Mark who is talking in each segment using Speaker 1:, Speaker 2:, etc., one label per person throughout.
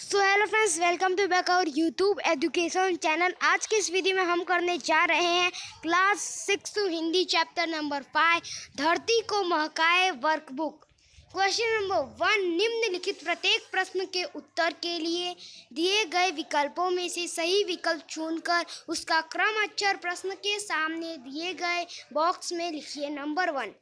Speaker 1: so hello friends welcome to back our YouTube education channel आज के इस video में हम करने जा रहे हैं class six Hindi chapter number five धरती को महकाए वर्कबुक क्वेश्चन नंबर वन निम्नलिखित प्रत्येक प्रश्न के उत्तर के लिए दिए गए विकल्पों में से सही विकल्प चुनकर उसका क्रम अक्षर प्रश्न के सामने दिए गए बॉक्स में लिखिए नंबर वन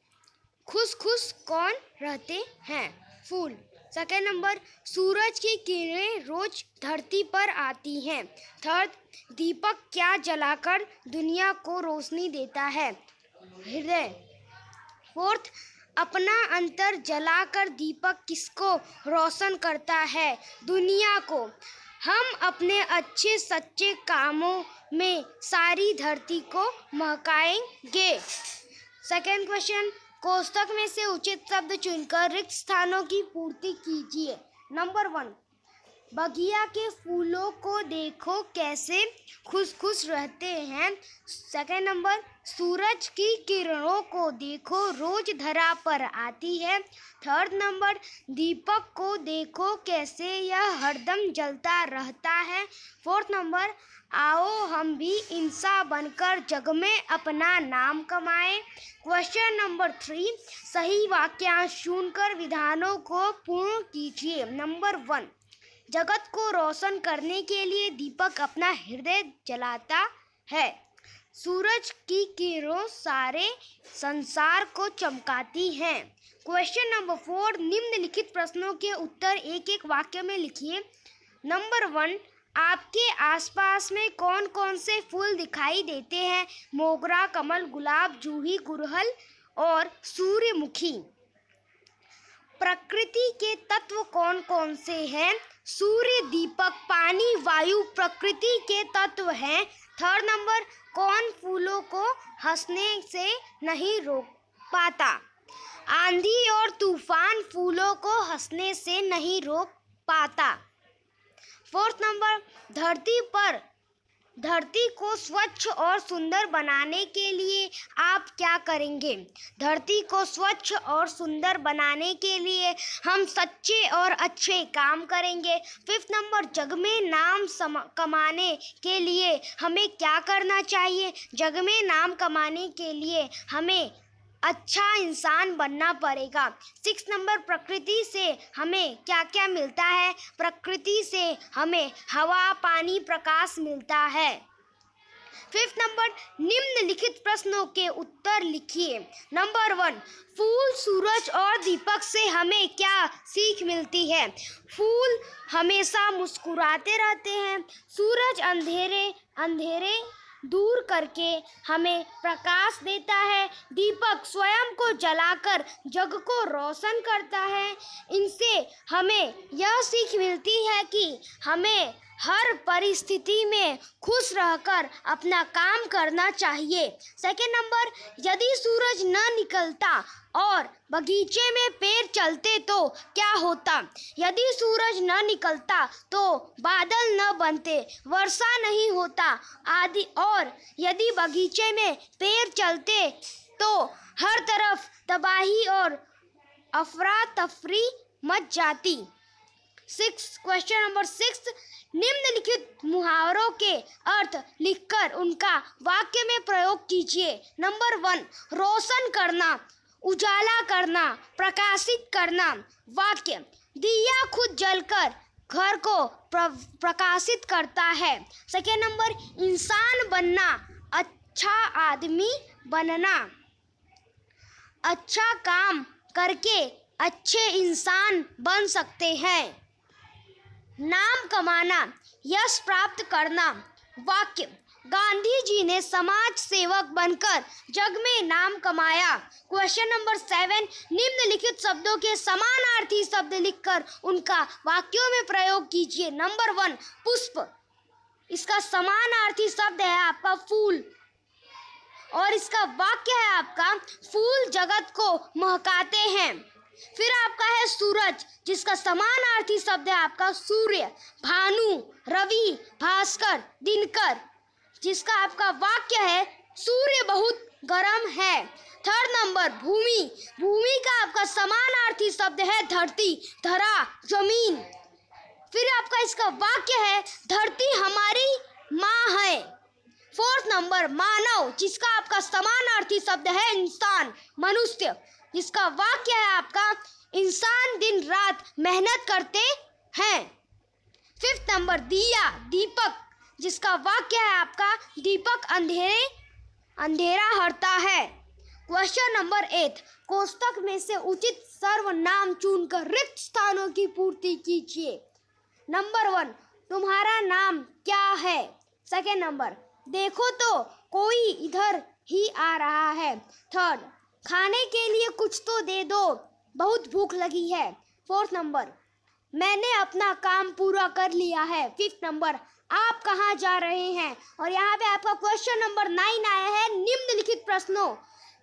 Speaker 1: खुश खुश कौन रहते हैं फूल सेकेंड नंबर सूरज की किरणें रोज धरती पर आती हैं थर्ड दीपक क्या जलाकर दुनिया को रोशनी देता है हृदय फोर्थ अपना अंतर जलाकर दीपक किसको रोशन करता है दुनिया को हम अपने अच्छे सच्चे कामों में सारी धरती को महकाएंगे सेकेंड क्वेश्चन कोष्टक में से उचित शब्द चुनकर रिक्त स्थानों की पूर्ति कीजिए नंबर वन बगिया के फूलों को देखो कैसे खुश खुश रहते हैं सेकेंड नंबर सूरज की किरणों को देखो रोज धरा पर आती है थर्ड नंबर दीपक को देखो कैसे यह हरदम जलता रहता है फोर्थ नंबर आओ हम भी इंसा बनकर जग में अपना नाम कमाएं क्वेश्चन नंबर थ्री सही वाक्यांश चुनकर विधानों को पूर्ण कीजिए नंबर वन जगत को रोशन करने के लिए दीपक अपना हृदय जलाता है सूरज की किरणों सारे संसार को चमकाती हैं क्वेश्चन नंबर फोर निम्नलिखित प्रश्नों के उत्तर एक एक वाक्य में लिखिए नंबर वन आपके आसपास में कौन कौन से फूल दिखाई देते हैं मोगरा कमल गुलाब जूही गुरहल और सूर्यमुखी प्रकृति के तत्व कौन कौन से हैं सूर्य दीपक पानी वायु प्रकृति के तत्व हैं थर्ड नंबर कौन फूलों को हंसने से नहीं रोक पाता आंधी और तूफान फूलों को हंसने से नहीं रोक पाता फोर्थ नंबर धरती पर धरती को स्वच्छ और सुंदर बनाने के लिए आप क्या करेंगे धरती को स्वच्छ और सुंदर बनाने के लिए हम सच्चे और अच्छे काम करेंगे फिफ्थ नंबर जग में नाम सम, कमाने के लिए हमें क्या करना चाहिए जग में नाम कमाने के लिए हमें अच्छा इंसान बनना पड़ेगा सिक्स नंबर प्रकृति से हमें क्या क्या मिलता है प्रकृति से हमें हवा पानी प्रकाश मिलता है फिफ्थ नंबर निम्नलिखित प्रश्नों के उत्तर लिखिए नंबर वन फूल सूरज और दीपक से हमें क्या सीख मिलती है फूल हमेशा मुस्कुराते रहते हैं सूरज अंधेरे अंधेरे दूर करके हमें प्रकाश देता है दीपक स्वयं को जलाकर जग को रोशन करता है इनसे हमें यह सीख मिलती है कि हमें हर परिस्थिति में खुश रहकर अपना काम करना चाहिए सेकेंड नंबर यदि सूरज न निकलता और बगीचे में पेड़ चलते तो क्या होता यदि सूरज न निकलता तो बादल न बनते वर्षा नहीं होता आदि और यदि बगीचे में पेड़ चलते तो हर तरफ तबाही और अफरा तफरी मच जाती सिक्स क्वेश्चन नंबर सिक्स निम्नलिखित मुहावरों के अर्थ लिखकर उनका वाक्य में प्रयोग कीजिए नंबर वन रोशन करना उजाला करना प्रकाशित करना वाक्य दिया खुद जलकर घर को प्र, प्रकाशित करता है सेकेंड नंबर इंसान बनना अच्छा आदमी बनना अच्छा काम करके अच्छे इंसान बन सकते हैं नाम कमाना यश प्राप्त करना वाक्य गांधी जी ने समाज सेवक बनकर जग में नाम कमाया क्वेश्चन नंबर सेवन निम्नलिखित शब्दों के समानार्थी शब्द लिखकर उनका वाक्यों में प्रयोग कीजिए नंबर वन पुष्प इसका समानार्थी शब्द है आपका फूल और इसका वाक्य है आपका फूल जगत को महकाते हैं फिर आपका है सूरज जिसका समान समानार्थी शब्द है आपका सूर्य भानु रवि भास्कर दिनकर जिसका आपका वाक्य है सूर्य बहुत गर्म है थर्ड नंबर भूमि भूमि का आपका समान समानार्थी शब्द है धरती धरा जमीन फिर आपका इसका वाक्य है धरती हमारी माँ है फोर्थ नंबर मानव जिसका आपका समान समानार्थी शब्द है इंसान मनुष्य जिसका वाक्य है आपका इंसान दिन रात मेहनत करते हैं फिफ्थ नंबर दिया दीपक जिसका वाक्य है आपका दीपक अंधेरे अंधेरा हरता है क्वेश्चन नंबर एट कोष्टक में से उचित सर्वनाम चुनकर रिक्त स्थानों की पूर्ति कीजिए नंबर वन तुम्हारा नाम क्या है सेकेंड नंबर देखो तो कोई इधर ही आ रहा है थर्ड खाने के लिए कुछ तो दे दो बहुत भूख लगी है फोर्थ नंबर मैंने अपना काम पूरा कर लिया है फिफ्थ नंबर आप कहाँ जा रहे हैं और यहाँ पे आपका क्वेश्चन नंबर नाइन आया है निम्नलिखित प्रश्नों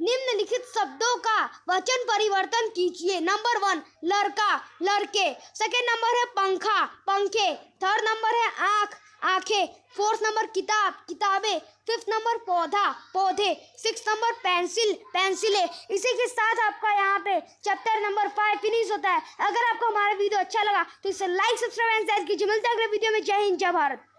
Speaker 1: निम्नलिखित शब्दों का वचन परिवर्तन कीजिए नंबर वन लड़का लड़के सेकेंड नंबर है पंखा पंखे थर्ड नंबर है आँख आंखें फोर्थ नंबर किताब किताबें फिफ्थ नंबर पौधा पौधे सिक्स नंबर पेंसिल पेंसिलें इसी के साथ आपका यहाँ पे चैप्टर नंबर फाइव फिनिश होता है अगर आपको हमारा वीडियो अच्छा लगा तो इसे लाइक सब्सक्राइब एंड शेयर कीजिए मिलते हैं अगले वीडियो में जय हिंद जय भारत